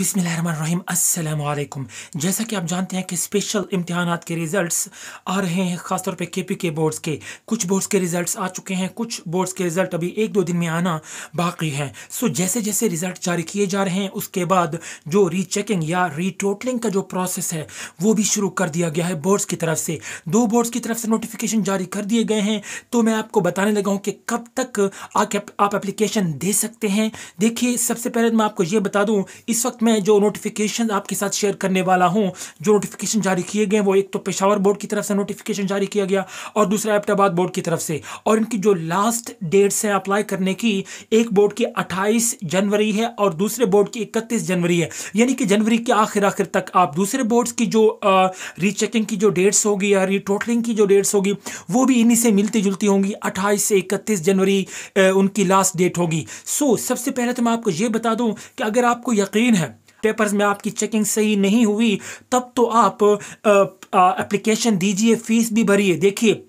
बिसमीम अल्लाम जैसा कि आप जानते हैं कि स्पेशल इम्तहान के रिज़ल्ट्स आ रहे हैं ख़ासतौर पे पी के बोर्ड्स के कुछ बोर्ड्स के रिज़ल्ट्स आ चुके हैं कुछ बोर्ड्स के रिज़ल्ट अभी एक दो दिन में आना बाकी है सो जैसे जैसे रिज़ल्ट जारी किए जा रहे हैं उसके बाद जो रीचेकिंग या रीटोटलिंग का जो प्रोसेस है वो भी शुरू कर दिया गया है बोर्ड्स की तरफ से दो बोर्ड्स की तरफ से नोटिफिकेशन जारी कर दिए गए हैं तो मैं आपको बताने लगा हूँ कि कब तक आप एप्लीकेशन दे सकते हैं देखिए सबसे पहले तो मैं आपको ये बता दूँ इस वक्त में जो नोटिफिकेशन आपके साथ शेयर करने वाला हूँ जो नोटिफिकेशन जारी किए गए वो एक तो पेशावर बोर्ड की तरफ से नोटिफिकेशन जारी किया गया और दूसरा एबटाबाद बोर्ड की तरफ से और इनकी जो लास्ट डेट्स हैं अप्लाई करने की एक बोर्ड की अट्ठाईस जनवरी है और दूसरे बोर्ड की इकतीस जनवरी है यानी कि जनवरी के आखिर आखिर तक आप दूसरे बोर्ड्स की जो रीचेकिंग की जो डेट्स होगी या रिटोटलिंग की जो डेट्स होगी वो भी इन्हीं से मिलती जुलती होंगी अट्ठाईस से इकतीस जनवरी उनकी लास्ट डेट होगी सो सबसे पहले तो मैं आपको ये बता दूँ कि अगर आपको यकीन है पेपर्स में आपकी चेकिंग सही नहीं हुई तब तो आप एप्लीकेशन दीजिए फीस भी भरिए देखिए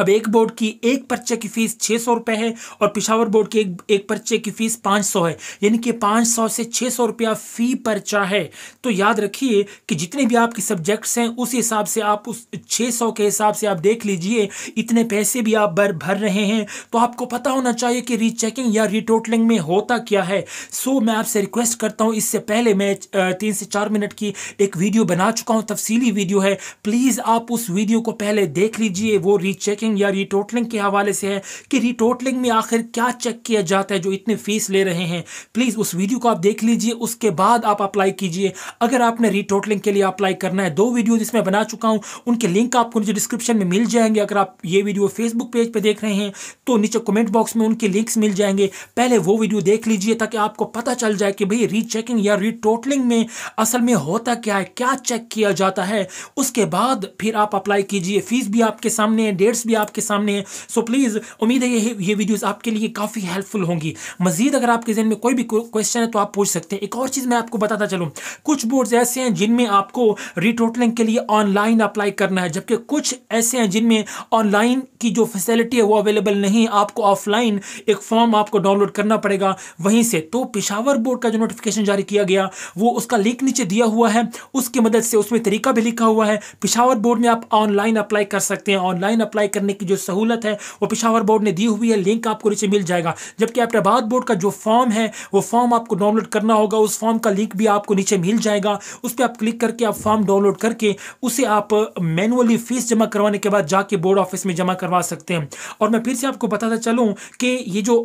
अब एक बोर्ड की एक पर्चे की फीस छः सौ रुपये है और पिशावर बोर्ड की एक, एक पर्चे की फीस पाँच सौ है यानी कि पाँच सौ से छः सौ रुपया फ़ी पर्चा है तो याद रखिए कि जितने भी आपके सब्जेक्ट्स हैं उस हिसाब से आप उस छः सौ के हिसाब से आप देख लीजिए इतने पैसे भी आप भर भर रहे हैं तो आपको पता होना चाहिए कि रीचेकिंग या रिटोटलिंग में होता क्या है सो मैं आपसे रिक्वेस्ट करता हूँ इससे पहले मैं तीन से चार मिनट की एक वीडियो बना चुका हूँ तफसीली वीडियो है प्लीज़ आप उस वीडियो को पहले देख लीजिए वो रीचेकिंग टोटलिंग या रिटोटलिंग के हवाले से है कि रिटोटलिंग में आखिर क्या चेक किया जाता है जो इतने फीस ले रहे हैं प्लीज़ उस वीडियो को आप देख लीजिए उसके बाद आप अप्लाई कीजिए अगर आपने रिटोटलिंग के लिए अप्लाई करना है दो वीडियो जिसमें बना चुका हूं उनके लिंक आपको नीचे डिस्क्रिप्शन में मिल जाएंगे अगर आप ये वीडियो फेसबुक पेज पर देख रहे हैं तो नीचे कॉमेंट बॉक्स में उनके लिंक्स मिल जाएंगे पहले वो वीडियो देख लीजिए ताकि आपको पता चल जाए कि भाई रीचेकिंग या रिटोटलिंग में असल में होता क्या है क्या चेक किया जाता है उसके बाद फिर आप अप्लाई कीजिए फीस भी आपके सामने है डेट्स भी आपके सामने है सो प्लीज़ उम्मीद है ये ये वीडियोज़ आपके लिए काफ़ी हेल्पफुल होंगी मजीद अगर आपके जहन में कोई भी क्वेश्चन है तो आप पूछ सकते हैं एक और चीज़ मैं आपको बताता चलूँ कुछ बोर्ड्स ऐसे हैं जिनमें आपको रिटोटलिंग के लिए ऑनलाइन अप्लाई करना है जबकि कुछ ऐसे हैं जिनमें ऑनलाइन की जो फैसिलिटी है वो अवेलेबल नहीं आपको ऑफलाइन एक फॉर्म आपको डाउनलोड करना पड़ेगा वहीं से तो पिशावर बोर्ड का जो नोटिफिकेशन जारी किया गया वो उसका लिंक नीचे दिया हुआ है उसकी मदद से उसमें तरीका भी लिखा हुआ है पिशावर बोर्ड में आप ऑनलाइन अप्लाई कर सकते हैं ऑनलाइन अप्लाई करने की जो सहूलत है वो पिशावर बोर्ड ने दी हुई है लिंक आपको नीचे मिल जाएगा जबकि एबटाबाद बोर्ड का जो फॉर्म है वो फॉर्म आपको डाउनलोड करना होगा उस फॉर्म का लिंक भी आपको नीचे मिल जाएगा उस पर आप क्लिक करके आप फॉर्म डाउनलोड करके उसे आप मैनुअली फीस जमा करवाने के बाद जाके बोर्ड ऑफिस में जमा करवा सकते हैं और मैं फिर से आपको बताता चलूँ कि ये जो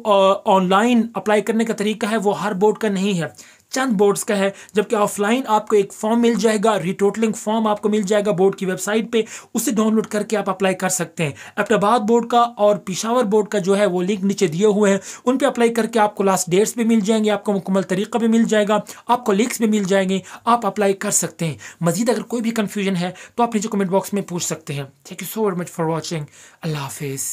ऑनलाइन अप्लाई करने का तरीका है वो हर बोर्ड का नहीं है चंद बोर्ड्स का है जबकि ऑफलाइन आपको एक फॉर्म मिल जाएगा रिटोटलिंग फॉर्म आपको मिल जाएगा बोर्ड की वेबसाइट पे उसे डाउनलोड करके आप अप्लाई कर सकते हैं अफ्टाबाद तो बोर्ड का और पिशावर बोर्ड का जो है वो लिंक नीचे दिए हुए हैं उन पर अप्लाई करके आपको लास्ट डेट्स भी मिल जाएंगे आपको मुकम्मल तरीका भी मिल जाएगा आपको लिंक्स भी मिल जाएंगे आप अप्लाई कर सकते हैं मजीद अगर कोई भी कन्फ्यूजन है तो आप नीचे कमेंट बॉक्स में पूछ सकते हैं thank you so very much for watching अल्लाह हाफिज़